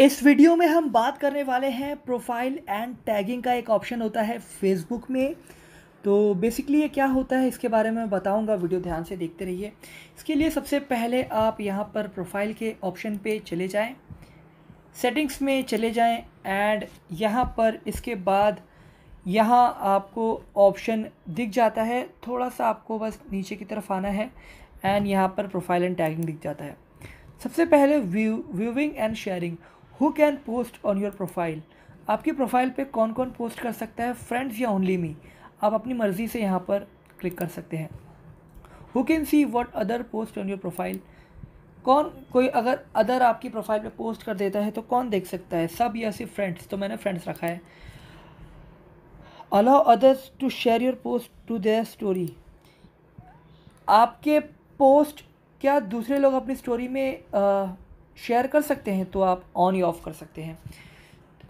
इस वीडियो में हम बात करने वाले हैं प्रोफाइल एंड टैगिंग का एक ऑप्शन होता है फेसबुक में तो बेसिकली ये क्या होता है इसके बारे में बताऊंगा वीडियो ध्यान से देखते रहिए इसके लिए सबसे पहले आप यहाँ पर प्रोफाइल के ऑप्शन पे चले जाएं सेटिंग्स में चले जाएं एंड यहाँ पर इसके बाद यहाँ आपको ऑप्शन दिख जाता है थोड़ा सा आपको बस नीचे की तरफ आना है एंड यहाँ पर प्रोफाइल एंड टैगिंग दिख जाता है सबसे पहले view viewing and sharing who can post on your profile आपकी प्रोफाइल पे कौन कौन पोस्ट कर सकता है फ्रेंड्स या ओनली मी आप अपनी मर्ज़ी से यहाँ पर क्लिक कर सकते हैं who can see what other post on your profile कौन कोई अगर अदर आपकी प्रोफाइल पे पोस्ट कर देता है तो कौन देख सकता है सब या सिर्फ फ्रेंड्स तो मैंने फ्रेंड्स रखा है allow others to share your post to their story आपके पोस्ट क्या दूसरे लोग अपनी स्टोरी में आ, शेयर कर सकते हैं तो आप ऑन या ऑफ कर सकते हैं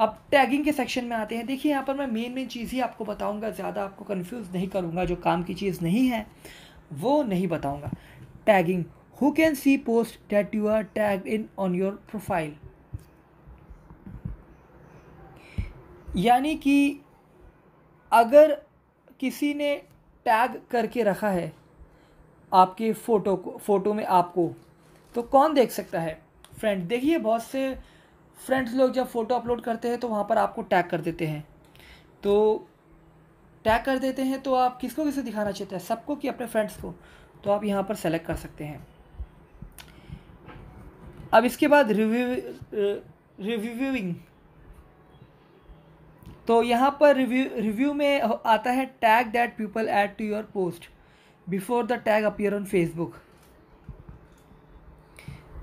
अब टैगिंग के सेक्शन में आते हैं देखिए यहाँ पर मैं मेन मेन चीज़ ही आपको बताऊँगा ज़्यादा आपको कन्फ्यूज़ नहीं करूँगा जो काम की चीज़ नहीं है वो नहीं बताऊँगा tagging who can see post that you are tag in on your profile यानी कि अगर किसी ने टैग करके रखा है आपके फ़ोटो को फ़ोटो में आपको तो कौन देख सकता है फ्रेंड देखिए बहुत से फ्रेंड्स लोग जब फ़ोटो अपलोड करते हैं तो वहाँ पर आपको टैग कर देते हैं तो टैग कर देते हैं तो आप किसको किसे दिखाना चाहते हैं सबको कि अपने फ्रेंड्स को तो आप यहाँ पर सेलेक्ट कर सकते हैं अब इसके बाद रिव्यू रिव्यूइंग uh, तो यहाँ पर रिव्यू रिव्यू में आता है tag that people add to your post before the tag appear on Facebook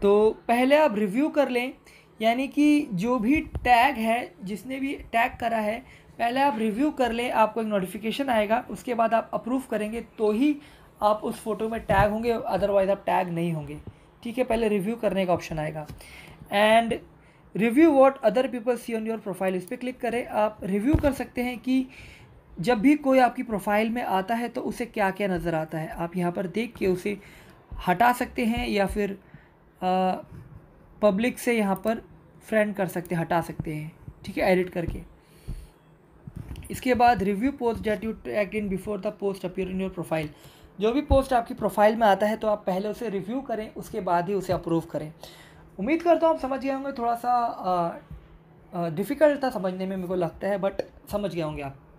तो पहले आप रिव्यू कर लें यानी कि जो भी टैग है जिसने भी टैग करा है पहले आप रिव्यू कर लें आपको एक नोटिफिकेशन आएगा उसके बाद आप अप्रूव करेंगे तो ही आप उस फ़ोटो में टैग होंगे अदरवाइज़ आप टैग नहीं होंगे ठीक है पहले रिव्यू करने का ऑप्शन आएगा and review what other people see on your profile इस पर क्लिक करें आप रिव्यू कर सकते हैं कि जब भी कोई आपकी प्रोफाइल में आता है तो उसे क्या क्या नज़र आता है आप यहाँ पर देख के उसे हटा सकते हैं या फिर पब्लिक से यहाँ पर फ्रेंड कर सकते हैं हटा सकते हैं ठीक है एडिट करके इसके बाद review post that you tag in before the post appear in your profile जो भी पोस्ट आपकी प्रोफाइल में आता है तो आप पहले उसे रिव्यू करें उसके बाद ही उसे अप्रूव करें उम्मीद करता हूँ आप समझ गए होंगे थोड़ा सा डिफ़िकल्ट था समझने में मेरे को लगता है बट समझ गए होंगे आप